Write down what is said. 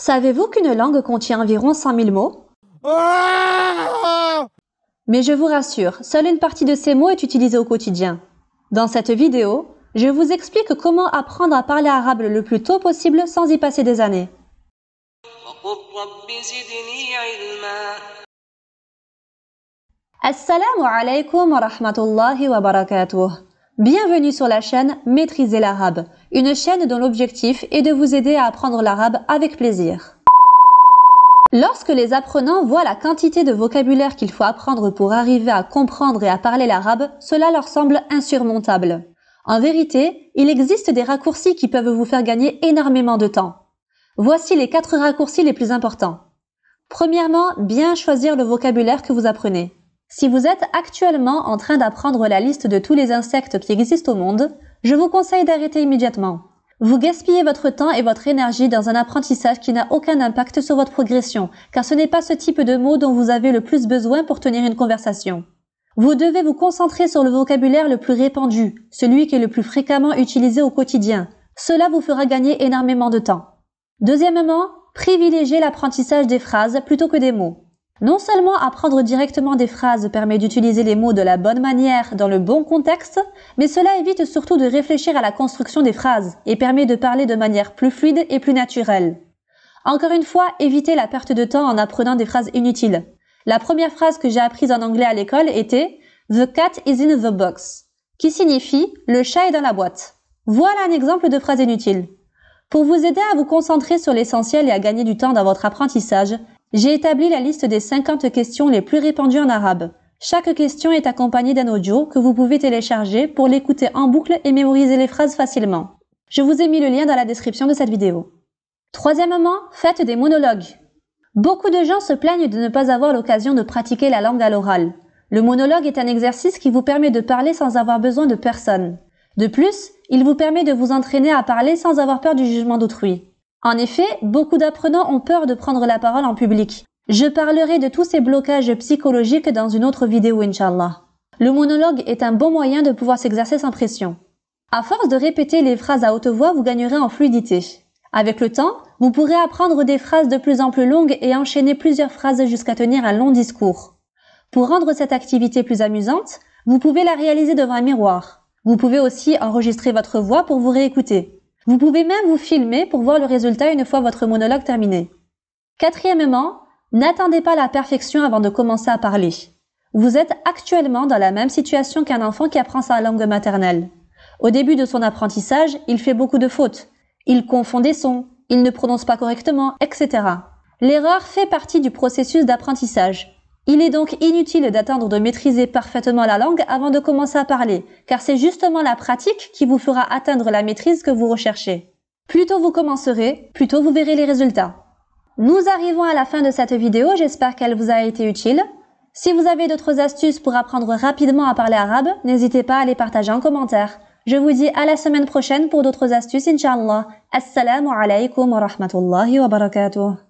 Savez-vous qu'une langue contient environ 100 000 mots ah! Mais je vous rassure, seule une partie de ces mots est utilisée au quotidien. Dans cette vidéo, je vous explique comment apprendre à parler arabe le plus tôt possible sans y passer des années. Assalamu alaikum Bienvenue sur la chaîne Maîtriser l'arabe une chaîne dont l'objectif est de vous aider à apprendre l'arabe avec plaisir. Lorsque les apprenants voient la quantité de vocabulaire qu'il faut apprendre pour arriver à comprendre et à parler l'arabe, cela leur semble insurmontable. En vérité, il existe des raccourcis qui peuvent vous faire gagner énormément de temps. Voici les quatre raccourcis les plus importants. Premièrement, bien choisir le vocabulaire que vous apprenez. Si vous êtes actuellement en train d'apprendre la liste de tous les insectes qui existent au monde, je vous conseille d'arrêter immédiatement. Vous gaspillez votre temps et votre énergie dans un apprentissage qui n'a aucun impact sur votre progression, car ce n'est pas ce type de mots dont vous avez le plus besoin pour tenir une conversation. Vous devez vous concentrer sur le vocabulaire le plus répandu, celui qui est le plus fréquemment utilisé au quotidien. Cela vous fera gagner énormément de temps. Deuxièmement, privilégiez l'apprentissage des phrases plutôt que des mots. Non seulement apprendre directement des phrases permet d'utiliser les mots de la bonne manière dans le bon contexte, mais cela évite surtout de réfléchir à la construction des phrases et permet de parler de manière plus fluide et plus naturelle. Encore une fois, évitez la perte de temps en apprenant des phrases inutiles. La première phrase que j'ai apprise en anglais à l'école était The cat is in the box, qui signifie le chat est dans la boîte. Voilà un exemple de phrase inutile. Pour vous aider à vous concentrer sur l'essentiel et à gagner du temps dans votre apprentissage, j'ai établi la liste des 50 questions les plus répandues en arabe. Chaque question est accompagnée d'un audio que vous pouvez télécharger pour l'écouter en boucle et mémoriser les phrases facilement. Je vous ai mis le lien dans la description de cette vidéo. Troisièmement, faites des monologues. Beaucoup de gens se plaignent de ne pas avoir l'occasion de pratiquer la langue à l'oral. Le monologue est un exercice qui vous permet de parler sans avoir besoin de personne. De plus, il vous permet de vous entraîner à parler sans avoir peur du jugement d'autrui. En effet, beaucoup d'apprenants ont peur de prendre la parole en public. Je parlerai de tous ces blocages psychologiques dans une autre vidéo, Inshallah. Le monologue est un bon moyen de pouvoir s'exercer sans pression. À force de répéter les phrases à haute voix, vous gagnerez en fluidité. Avec le temps, vous pourrez apprendre des phrases de plus en plus longues et enchaîner plusieurs phrases jusqu'à tenir un long discours. Pour rendre cette activité plus amusante, vous pouvez la réaliser devant un miroir. Vous pouvez aussi enregistrer votre voix pour vous réécouter. Vous pouvez même vous filmer pour voir le résultat une fois votre monologue terminé. Quatrièmement, n'attendez pas la perfection avant de commencer à parler. Vous êtes actuellement dans la même situation qu'un enfant qui apprend sa langue maternelle. Au début de son apprentissage, il fait beaucoup de fautes. Il confond des sons, il ne prononce pas correctement, etc. L'erreur fait partie du processus d'apprentissage. Il est donc inutile d'attendre de maîtriser parfaitement la langue avant de commencer à parler, car c'est justement la pratique qui vous fera atteindre la maîtrise que vous recherchez. Plus tôt vous commencerez, plus tôt vous verrez les résultats. Nous arrivons à la fin de cette vidéo, j'espère qu'elle vous a été utile. Si vous avez d'autres astuces pour apprendre rapidement à parler arabe, n'hésitez pas à les partager en commentaire. Je vous dis à la semaine prochaine pour d'autres astuces, inshallah. Assalamu alaikum wa rahmatullahi wa barakatuh.